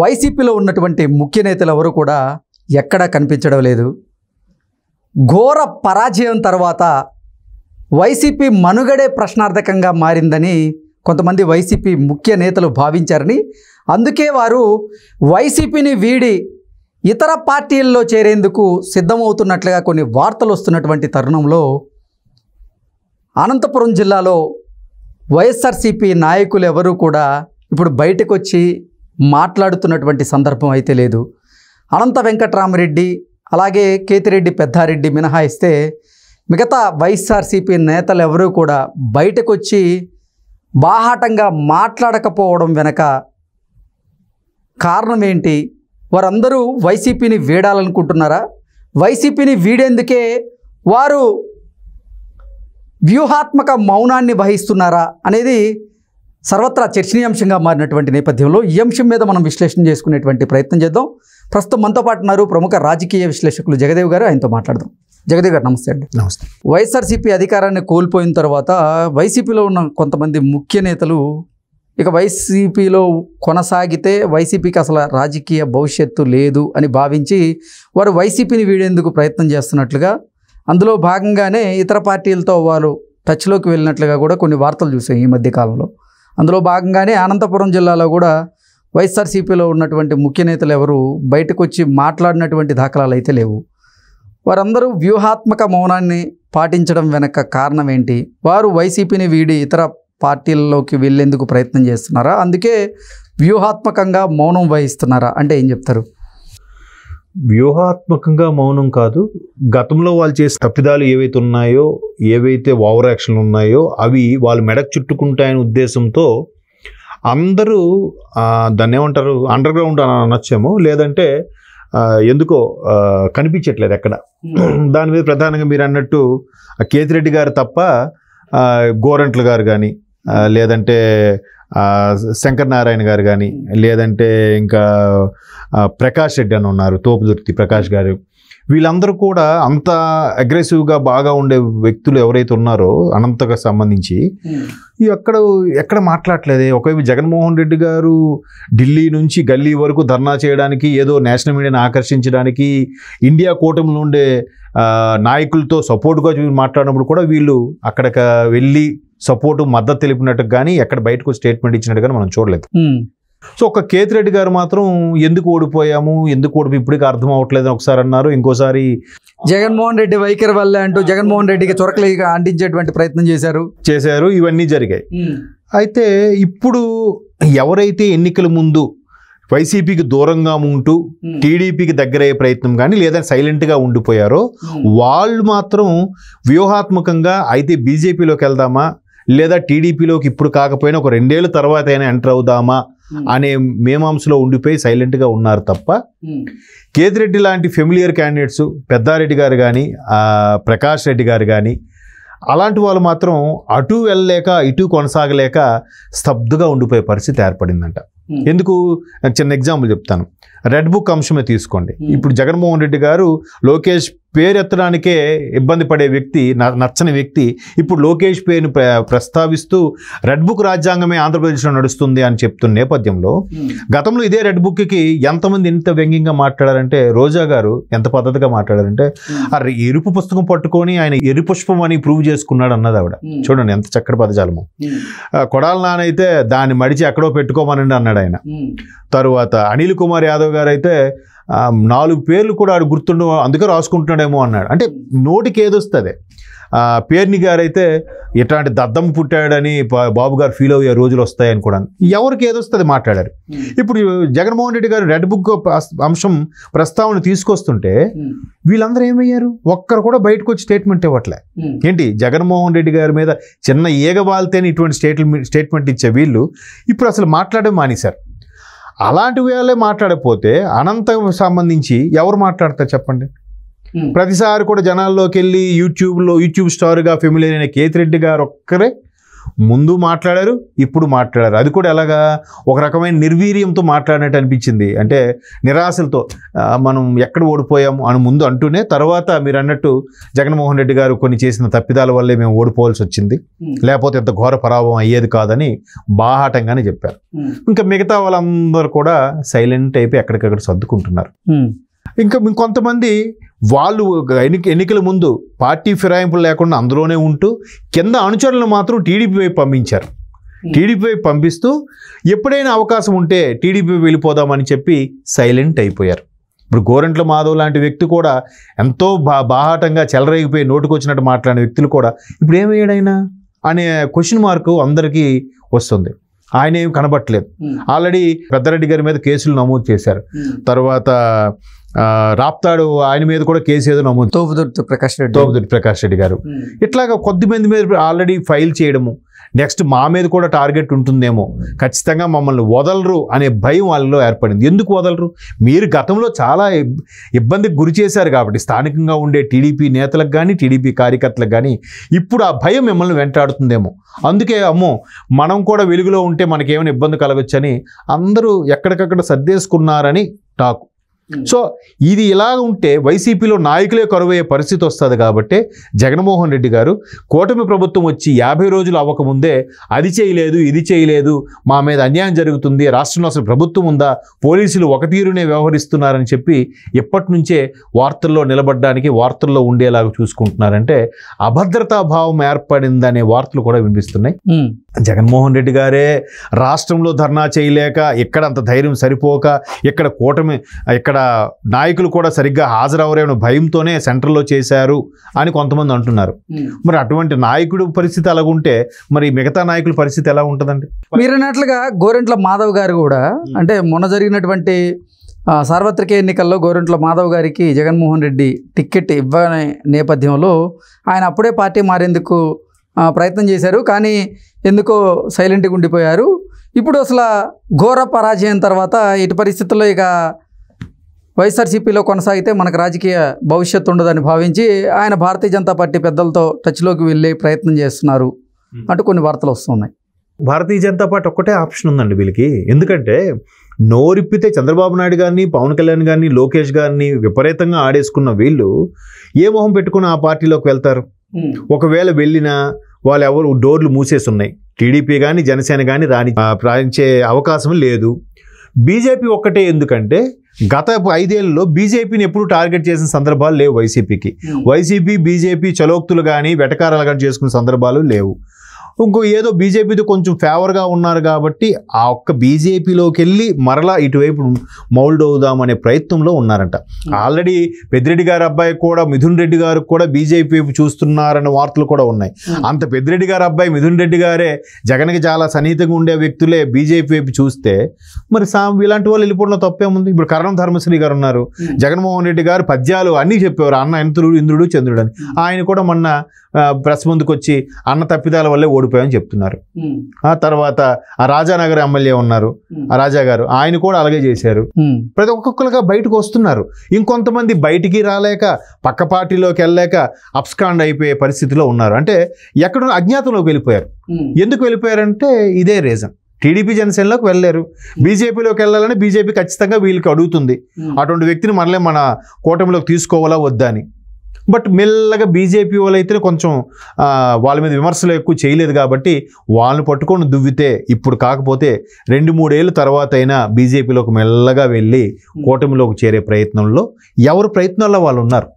వైసీపీలో ఉన్నటువంటి ముఖ్య నేతలు ఎవరు కూడా ఎక్కడా కనిపించడం లేదు ఘోర పరాజయం తర్వాత వైసీపీ మనుగడే ప్రశ్నార్థకంగా మారిందని కొంతమంది వైసీపీ ముఖ్య నేతలు భావించారని అందుకే వారు వైసీపీని వీడి ఇతర పార్టీల్లో చేరేందుకు సిద్ధమవుతున్నట్లుగా కొన్ని వార్తలు వస్తున్నటువంటి తరుణంలో అనంతపురం జిల్లాలో వైఎస్ఆర్సీపీ నాయకులు ఎవరూ కూడా ఇప్పుడు బయటకు వచ్చి మాట్లాడుతున్నటువంటి సందర్భం అయితే లేదు అనంత వెంకట్రామరెడ్డి అలాగే కేతిరెడ్డి పెద్దారెడ్డి మినహాయిస్తే మిగతా వైఎస్ఆర్సీపీ నేతలు ఎవరూ కూడా బయటకు వచ్చి బాహాటంగా మాట్లాడకపోవడం వెనక కారణం ఏంటి వారందరూ వైసీపీని వీడాలనుకుంటున్నారా వైసీపీని వీడేందుకే వారు వ్యూహాత్మక మౌనాన్ని వహిస్తున్నారా అనేది సర్వత్రా చర్చనీయాంశంగా మారినటువంటి నేపథ్యంలో ఈ అంశం మీద మనం విశ్లేషణ చేసుకునేటువంటి ప్రయత్నం చేద్దాం ప్రస్తుతం మనతో పాటు ఉన్నారు ప్రముఖ రాజకీయ విశ్లేషకులు జగదేవ్ గారు ఆయనతో మాట్లాడదాం జగదేవ్ గారు నమస్తే అండి నమస్తే వైఎస్ఆర్సీపీ అధికారాన్ని కోల్పోయిన తర్వాత వైసీపీలో ఉన్న కొంతమంది ముఖ్య నేతలు ఇక వైసీపీలో కొనసాగితే వైసీపీకి అసలు రాజకీయ భవిష్యత్తు లేదు అని భావించి వారు వైసీపీని వీడేందుకు ప్రయత్నం చేస్తున్నట్లుగా అందులో భాగంగానే ఇతర పార్టీలతో వారు టచ్లోకి వెళ్ళినట్లుగా కూడా కొన్ని వార్తలు చూసాం ఈ మధ్య కాలంలో అందులో భాగంగానే అనంతపురం జిల్లాలో కూడా వైఎస్ఆర్సీపీలో ఉన్నటువంటి ముఖ్య నేతలు ఎవరు బయటకు వచ్చి మాట్లాడినటువంటి దాఖలాలు అయితే లేవు వారందరూ వ్యూహాత్మక మౌనాన్ని పాటించడం వెనక కారణం ఏంటి వారు వైసీపీని వీడి ఇతర పార్టీల్లోకి వెళ్ళేందుకు ప్రయత్నం చేస్తున్నారా అందుకే వ్యూహాత్మకంగా మౌనం వహిస్తున్నారా అంటే ఏం చెప్తారు వ్యూహాత్మకంగా మౌనం కాదు గతంలో వాళ్ళు చేసిన తప్పిదాలు ఏవైతే ఉన్నాయో ఏవైతే ఓవర్ యాక్షన్లు ఉన్నాయో అవి వాళ్ళు మెడకు చుట్టుకుంటాయనే ఉద్దేశంతో అందరూ దాన్ని ఏమంటారు అండర్ గ్రౌండ్ అని అనొచ్చేమో లేదంటే ఎందుకో కనిపించట్లేదు ఎక్కడ hmm. దాని మీద ప్రధానంగా మీరు అన్నట్టు కేతిరెడ్డి గారు తప్ప గోరంట్లు గారు కానీ లేదంటే శంకర్ నారాయణ గారు కానీ లేదంటే ఇంకా ప్రకాష్ రెడ్డి అని ఉన్నారు తోపుదుర్తి ప్రకాష్ గారు వీళ్ళందరూ కూడా అంత అగ్రెసివ్గా బాగా ఉండే వ్యక్తులు ఎవరైతే ఉన్నారో అనంతకు సంబంధించి hmm. ఎక్కడ ఎక్కడ మాట్లాడలేదు ఒకవేళ జగన్మోహన్ రెడ్డి గారు ఢిల్లీ నుంచి గల్లీ వరకు ధర్నా చేయడానికి ఏదో నేషనల్ మీడియాని ఆకర్షించడానికి ఇండియా కూటమిలో ఉండే నాయకులతో సపోర్ట్గా మాట్లాడినప్పుడు కూడా వీళ్ళు అక్కడికి వెళ్ళి సపోర్టు మద్దతు తెలిపినట్టు కానీ ఎక్కడ బయటకు స్టేట్మెంట్ ఇచ్చినట్టు కానీ మనం చూడలేదు సో ఒక కేతి రెడ్డి గారు మాత్రం ఎందుకు ఓడిపోయాము ఎందుకు ఓడిపో ఇప్పటికి అర్థం అవ్వట్లేదు ఒకసారి అన్నారు ఇంకోసారి జగన్మోహన్ రెడ్డి వైఖరి వల్ల అంటూ జగన్మోహన్ రెడ్డికి చొరకలు అంటించేటువంటి ప్రయత్నం చేశారు చేశారు ఇవన్నీ జరిగాయి అయితే ఇప్పుడు ఎవరైతే ఎన్నికల ముందు వైసీపీకి దూరంగా ఉంటూ టీడీపీకి దగ్గరయ్యే ప్రయత్నం కానీ లేదా సైలెంట్గా ఉండిపోయారో వాళ్ళు మాత్రం వ్యూహాత్మకంగా అయితే బీజేపీలోకి వెళ్దామా లేదా టీడీపీలోకి ఇప్పుడు కాకపోయినా ఒక రెండేళ్ళ తర్వాత అయినా ఎంటర్ అవుదామా hmm. అనే మేమాంసలో ఉండిపోయి సైలెంట్గా ఉన్నారు తప్ప hmm. కేతిరెడ్డి లాంటి ఫెమిలియర్ క్యాండిడేట్స్ పెద్దారెడ్డి గారు కానీ ప్రకాష్ రెడ్డి గారు కానీ అలాంటి వాళ్ళు మాత్రం అటు వెళ్ళలేక ఇటు కొనసాగలేక స్తబ్దుగా ఉండిపోయే పరిస్థితి ఏర్పడిందంట hmm. ఎందుకు చిన్న ఎగ్జాంపుల్ చెప్తాను రెడ్ బుక్ అంశమే తీసుకోండి ఇప్పుడు జగన్మోహన్ రెడ్డి గారు లోకేష్ పేరెత్తడానికే ఇబ్బంది పడే వ్యక్తి నచ్చని వ్యక్తి ఇప్పుడు లోకేష్ పేరును ప్రస్తావిస్తూ రెడ్ బుక్ రాజ్యాంగమే ఆంధ్రప్రదేశ్లో నడుస్తుంది అని చెప్తున్న నేపథ్యంలో hmm. గతంలో ఇదే రెడ్ బుక్కి ఎంతమంది ఇంత వ్యంగ్యంగా మాట్లాడారంటే రోజా గారు ఎంత పద్ధతిగా మాట్లాడారంటే ఆ hmm. ఎరుపు పుస్తకం పట్టుకొని ఆయన ఎరుపుష్పం అని ప్రూవ్ చేసుకున్నాడు అన్నది ఆవిడ hmm. చూడండి ఎంత చక్కటి పదజాలము కొడాల నానైతే దాన్ని మడిచి ఎక్కడో పెట్టుకోమనండి అన్నాడు ఆయన తరువాత అనిల్ కుమార్ యాదవ్ గారు అయితే నాలుగు పేర్లు కూడా ఆడు గుర్తుండ అందుకే రాసుకుంటున్నాడేమో అన్నాడు అంటే నోటికి ఏదొస్తుంది పేర్ని గారైతే ఎట్లాంటి దద్దం పుట్టాడని బాబు గారు ఫీల్ అయ్యే రోజులు వస్తాయని కూడా ఎవరికి ఏదొస్తుంది మాట్లాడారు ఇప్పుడు జగన్మోహన్ రెడ్డి గారు రెడ్ బుక్ అంశం ప్రస్తావన తీసుకొస్తుంటే వీళ్ళందరూ ఏమయ్యారు ఒక్కరు కూడా బయటకు వచ్చి స్టేట్మెంట్ ఇవ్వట్లే ఏంటి జగన్మోహన్ రెడ్డి గారి మీద చిన్న ఈగ ఇటువంటి స్టేట్మెంట్ స్టేట్మెంట్ ఇచ్చే వీళ్ళు ఇప్పుడు అసలు మాట్లాడడం మానేశారు అలాంటి వాళ్ళే మాట్లాడకపోతే అనంతం సంబంధించి ఎవరు మాట్లాడతారు చెప్పండి ప్రతిసారి కూడా జనాల్లోకి వెళ్ళి యూట్యూబ్లో యూట్యూబ్ స్టార్గా ఫెమిలీ అయిన కేతిరెడ్డి గారు ఒక్కరే ముందు మాట్లాడారు ఇప్పుడు మాట్లాడారు అది కూడా ఎలాగా ఒక రకమైన నిర్వీర్యంతో మాట్లాడినట్టు అనిపించింది అంటే నిరాశలతో మనం ఎక్కడ ఓడిపోయాము అని ముందు అంటూనే తర్వాత మీరు అన్నట్టు జగన్మోహన్ రెడ్డి గారు కొన్ని చేసిన తప్పిదాల వల్లే మేము ఓడిపోవాల్సి వచ్చింది లేకపోతే ఇంత ఘోర పరాభవం అయ్యేది కాదని బాహాటంగానే చెప్పారు ఇంకా మిగతా వాళ్ళందరూ కూడా సైలెంట్ అయిపోయి ఎక్కడికక్కడ సర్దుకుంటున్నారు ఇంకా కొంతమంది వాళ్ళు ఎన్నిక ఎన్నికల ముందు పార్టీ ఫిరాయింపులు లేకుండా అందులోనే ఉంటూ కింద అనుచరులను మాత్రం టీడీపీ వైపు పంపించారు hmm. టీడీపీ వైపు పంపిస్తూ ఎప్పుడైనా అవకాశం ఉంటే టీడీపీ వెళ్ళిపోదామని చెప్పి సైలెంట్ అయిపోయారు ఇప్పుడు గోరంట్ల మాధవ్ లాంటి వ్యక్తి కూడా ఎంతో బా బాహాటంగా చెలరేగిపోయి నోటుకొచ్చినట్టు మాట్లాడిన వ్యక్తులు కూడా ఇప్పుడు ఏమయ్యాడైనా అనే క్వశ్చన్ మార్కు అందరికీ వస్తుంది ఆయన ఏం కనబట్టలేదు ఆల్రెడీ పెద్దారెడ్డి గారి మీద కేసులు నమోదు చేశారు తర్వాత రాప్తాడు ఆయన మీద కూడా కేసు ఏదో నమోదు తోపుదొట్టి ప్రకాష్ రెడ్డి తోపుదొట్టి ప్రకాష్ రెడ్డి గారు ఇట్లాగా కొద్ది మంది మీద ఆల్రెడీ ఫైల్ చేయడము నెక్స్ట్ మా మీద కూడా టార్గెట్ ఉంటుందేమో ఖచ్చితంగా మమ్మల్ని వదలరు అనే భయం వాళ్ళలో ఏర్పడింది ఎందుకు వదలరు మీరు గతంలో చాలా ఇబ్బందికి గురి చేశారు కాబట్టి స్థానికంగా ఉండే టీడీపీ నేతలకు కానీ టీడీపీ కార్యకర్తలకు కానీ ఇప్పుడు ఆ భయం మిమ్మల్ని వెంటాడుతుందేమో అందుకే అమ్మో మనం కూడా వెలుగులో ఉంటే మనకేమైనా ఇబ్బంది కలగచ్చని అందరూ ఎక్కడికక్కడ సర్దేసుకున్నారని టాకు Hmm. సో ఇది ఇలా ఉంటే వైసీపీలో నాయకులే కరువయ్యే పరిస్థితి వస్తుంది కాబట్టి జగన్మోహన్ రెడ్డి గారు కూటమి ప్రభుత్వం వచ్చి యాభై రోజులు అవ్వకముందే అది చేయలేదు ఇది చేయలేదు మా మీద అన్యాయం జరుగుతుంది రాష్ట్రంలో అసలు ప్రభుత్వం ఉందా పోలీసులు ఒక తీరునే వ్యవహరిస్తున్నారని చెప్పి ఎప్పటి నుంచే వార్తల్లో నిలబడ్డానికి వార్తల్లో ఉండేలాగా చూసుకుంటున్నారంటే అభద్రతా భావం ఏర్పడిందనే వార్తలు కూడా వినిపిస్తున్నాయి hmm. జగన్మోహన్ రెడ్డి గారే రాష్ట్రంలో ధర్నా చేయలేక ఇక్కడ అంత ధైర్యం సరిపోక ఇక్కడ కూటమి ఇక్కడ నాయకులు కూడా సరిగ్గా హాజరవరేమో భయంతోనే సెంటర్లో చేశారు అని కొంతమంది అంటున్నారు మరి అటువంటి నాయకుడు పరిస్థితి అలాగుంటే మరి మిగతా నాయకుల పరిస్థితి ఎలా ఉంటుందండి మీరు అన్నట్లుగా గోరెంట్ల మాధవ్ గారు కూడా అంటే మొన్న జరిగినటువంటి సార్వత్రిక ఎన్నికల్లో గోరెంట్ల మాధవ్ గారికి జగన్మోహన్ రెడ్డి టిక్కెట్ ఇవ్వని నేపథ్యంలో ఆయన అప్పుడే పార్టీ మారేందుకు ప్రయత్నం చేశారు కానీ ఎందుకో సైలెంట్గా ఉండిపోయారు ఇప్పుడు అసలు ఘోర పరాజయం తర్వాత ఇటు పరిస్థితుల్లో ఇక వైఎస్ఆర్సీపీలో కొనసాగితే మనకు రాజకీయ భవిష్యత్తు ఉండదని భావించి ఆయన భారతీయ జనతా పార్టీ పెద్దలతో టచ్లోకి వెళ్ళే ప్రయత్నం చేస్తున్నారు అంటూ కొన్ని వార్తలు వస్తున్నాయి భారతీయ జనతా పార్టీ ఒక్కటే ఆప్షన్ ఉందండి వీళ్ళకి ఎందుకంటే నోరిప్పితే చంద్రబాబు నాయుడు గారిని పవన్ కళ్యాణ్ గారిని లోకేష్ గారిని విపరీతంగా ఆడేసుకున్న వీళ్ళు ఏ మొహం పెట్టుకుని ఆ పార్టీలోకి వెళ్తారు ఒకవేళ వెళ్ళినా వాళ్ళు ఎవరు డోర్లు మూసేస్తున్నాయి టీడీపీ కానీ జనసేన కానీ రాని రాణించే అవకాశం లేదు బీజేపీ ఒక్కటే ఎందుకంటే గత ఐదేళ్లలో బీజేపీని ఎప్పుడు టార్గెట్ చేసిన సందర్భాలు లేవు వైసీపీకి వైసీపీ బీజేపీ చలోక్తులు కానీ వెటకారాలు కానీ చేసుకున్న సందర్భాలు లేవు ఇంకో ఏదో బీజేపీతో కొంచెం ఫేవర్గా ఉన్నారు కాబట్టి ఆ ఒక్క బీజేపీలోకి వెళ్ళి మరలా ఇటువైపు మౌల్డ్ అవుదాం అనే ప్రయత్నంలో ఉన్నారంట hmm. ఆల్రెడీ పెద్దిరెడ్డి గారి అబ్బాయి కూడా మిథున్ రెడ్డి గారు కూడా బీజేపీ వైపు చూస్తున్నారనే వార్తలు కూడా ఉన్నాయి hmm. అంత పెద్దిరెడ్డి గారి అబ్బాయి మిథున్ రెడ్డి గారే జగన్కి చాలా సన్నిహితంగా ఉండే వ్యక్తులే బీజేపీ వైపు చూస్తే మరి సాం ఇలాంటి వాళ్ళు తప్పే తప్పేముంది ఇప్పుడు కరణం ధర్మశ్రీ గారు ఉన్నారు hmm. జగన్మోహన్ రెడ్డి గారు పద్యాలు అన్నీ చెప్పేవారు అన్న ఇంద్రుడు ఇంద్రుడు చంద్రుడు అని ఆయన కూడా మొన్న ప్రెస్ ముందుకు వచ్చి అన్న తప్పిదాల వల్లే ఓడిపోయామని చెప్తున్నారు ఆ తర్వాత ఆ రాజానగర్ ఎమ్మెల్యే ఉన్నారు ఆ రాజా గారు ఆయన కూడా అలాగే చేశారు ప్రతి ఒక్కొక్కరుగా బయటకు వస్తున్నారు ఇంకొంతమంది బయటికి రాలేక పక్క పార్టీలోకి వెళ్ళలేక అప్స్కాండ్ అయిపోయే పరిస్థితిలో ఉన్నారు అంటే ఎక్కడ అజ్ఞాతంలోకి వెళ్ళిపోయారు ఎందుకు వెళ్ళిపోయారంటే ఇదే రీజన్ టీడీపీ జనసేనలోకి వెళ్ళలేరు బీజేపీలోకి వెళ్ళాలని బీజేపీ ఖచ్చితంగా వీళ్ళకి అడుగుతుంది అటువంటి వ్యక్తిని మనలే మన కూటమిలోకి తీసుకోవాలా వద్దా అని బట్ మెల్లగా బీజేపీ వాళ్ళు అయితే కొంచెం వాళ్ళ మీద విమర్శలు ఎక్కువ చేయలేదు కాబట్టి వాళ్ళని పట్టుకొని దువ్వితే ఇప్పుడు కాకపోతే రెండు మూడేళ్ళ తర్వాత అయినా బీజేపీలోకి మెల్లగా వెళ్ళి కూటమిలోకి చేరే ప్రయత్నంలో ఎవరు ప్రయత్నాల్లో వాళ్ళు ఉన్నారు